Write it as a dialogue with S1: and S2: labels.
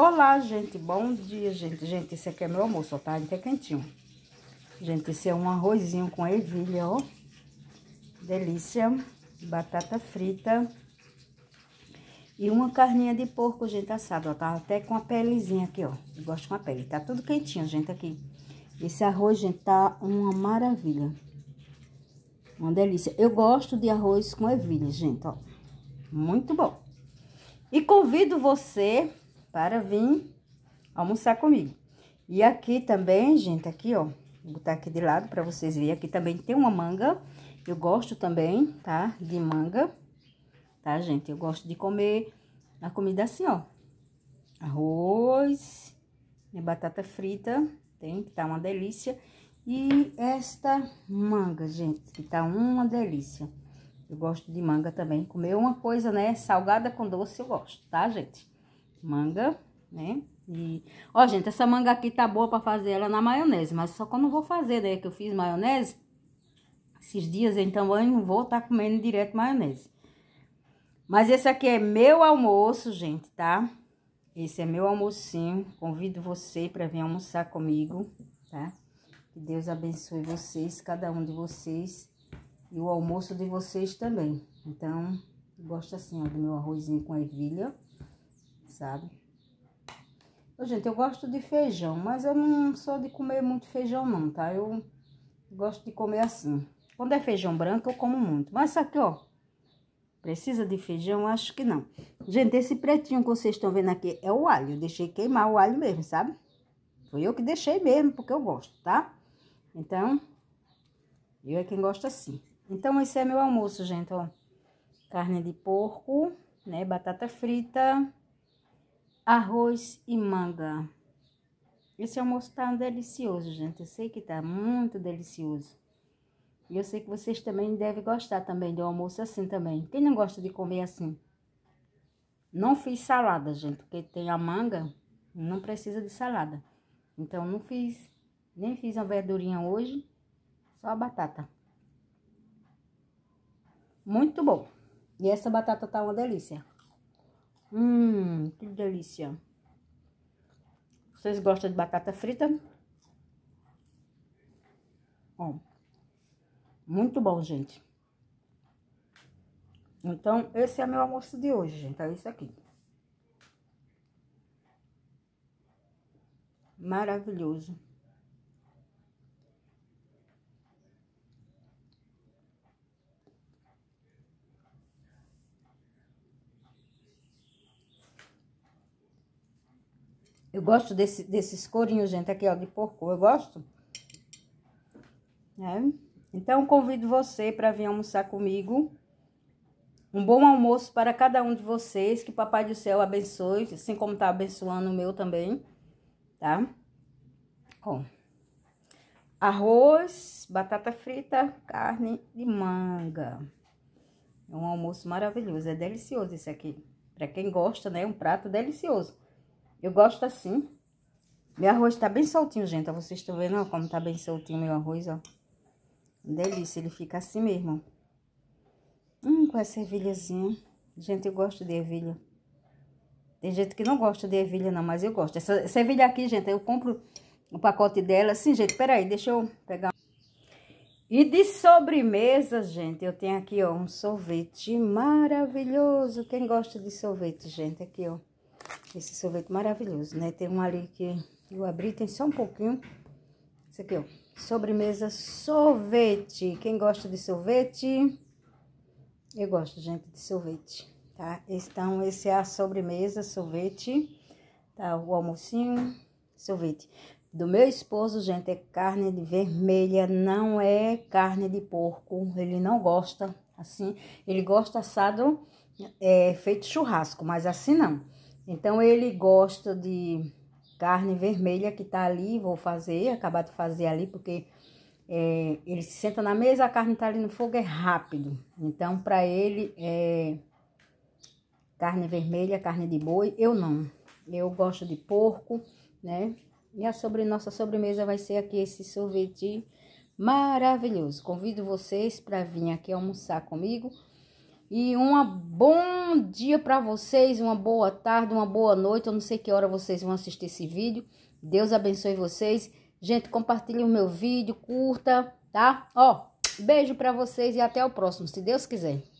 S1: Olá, gente, bom dia, gente. Gente, esse aqui é meu almoço, ó, tá? Até quentinho. Gente, esse é um arrozinho com ervilha, ó. Delícia. Batata frita. E uma carninha de porco, gente, assada, ó. Tá até com a pelezinha aqui, ó. Eu gosto com a pele. Tá tudo quentinho, gente, aqui. Esse arroz, gente, tá uma maravilha. Uma delícia. Eu gosto de arroz com ervilha, gente, ó. Muito bom. E convido você para vir almoçar comigo. E aqui também, gente, aqui, ó, vou botar aqui de lado para vocês verem. Aqui também tem uma manga, eu gosto também, tá, de manga, tá, gente? Eu gosto de comer a comida assim, ó, arroz, minha batata frita, tem, que tá uma delícia. E esta manga, gente, que tá uma delícia. Eu gosto de manga também. Comer uma coisa, né, salgada com doce, eu gosto, tá, gente? manga, né? E, ó, gente, essa manga aqui tá boa pra fazer ela na maionese, mas só que eu não vou fazer, né? Que eu fiz maionese esses dias, então eu não vou tá comendo direto maionese. Mas esse aqui é meu almoço, gente, tá? Esse é meu almocinho. Convido você para vir almoçar comigo, tá? Que Deus abençoe vocês, cada um de vocês. E o almoço de vocês também. Então, gosto assim, ó, do meu arrozinho com ervilha sabe? gente, eu gosto de feijão, mas eu não sou de comer muito feijão não, tá? Eu gosto de comer assim. Quando é feijão branco, eu como muito. Mas isso aqui, ó, precisa de feijão? Acho que não. Gente, esse pretinho que vocês estão vendo aqui é o alho. Eu deixei queimar o alho mesmo, sabe? Foi eu que deixei mesmo, porque eu gosto, tá? Então, eu é quem gosta assim. Então, esse é meu almoço, gente, ó. Carne de porco, né? Batata frita, arroz e manga. Esse almoço tá delicioso, gente. Eu sei que tá muito delicioso. E eu sei que vocês também devem gostar também do almoço assim também. Quem não gosta de comer assim? Não fiz salada, gente, porque tem a manga, não precisa de salada. Então não fiz, nem fiz uma verdurinha hoje, só a batata. Muito bom. E essa batata tá uma delícia. Hum, que delícia. Vocês gostam de batata frita? muito bom, gente. Então, esse é meu almoço de hoje, gente. É isso aqui. Maravilhoso. Eu gosto desse, desses corinhos, gente, aqui, ó, de porco. Eu gosto. É. Então, convido você para vir almoçar comigo. Um bom almoço para cada um de vocês. Que Papai do Céu abençoe, assim como está abençoando o meu também, tá? Ó. Arroz, batata frita, carne de manga. É um almoço maravilhoso, é delicioso esse aqui. Para quem gosta, né? É um prato delicioso. Eu gosto assim. Meu arroz tá bem soltinho, gente. vocês estão vendo ó, como tá bem soltinho meu arroz, ó. Delícia, ele fica assim mesmo. Hum, com essa ervilhazinha. Gente, eu gosto de ervilha. Tem gente que não gosta de ervilha, não, mas eu gosto. Essa, essa ervilha aqui, gente, eu compro o pacote dela. Sim, gente, peraí, deixa eu pegar. E de sobremesa, gente, eu tenho aqui, ó, um sorvete maravilhoso. Quem gosta de sorvete, gente, aqui, ó. Esse sorvete maravilhoso, né? Tem um ali que eu abri, tem só um pouquinho. Esse aqui, ó. Sobremesa sorvete. Quem gosta de sorvete? Eu gosto, gente, de sorvete, tá? Então, esse é a sobremesa sorvete, tá? O almocinho, sorvete. Do meu esposo, gente, é carne de vermelha, não é carne de porco. Ele não gosta assim. Ele gosta assado é, feito churrasco, mas assim não. Então ele gosta de carne vermelha que tá ali, vou fazer, acabar de fazer ali, porque é, ele se senta na mesa, a carne tá ali no fogo, é rápido. Então, para ele, é carne vermelha, carne de boi, eu não. Eu gosto de porco, né? E a sobre, nossa sobremesa vai ser aqui esse sorvete maravilhoso. Convido vocês para vir aqui almoçar comigo. E um bom dia para vocês, uma boa tarde, uma boa noite. Eu não sei que hora vocês vão assistir esse vídeo. Deus abençoe vocês. Gente, compartilhe o meu vídeo, curta, tá? Ó, beijo para vocês e até o próximo, se Deus quiser.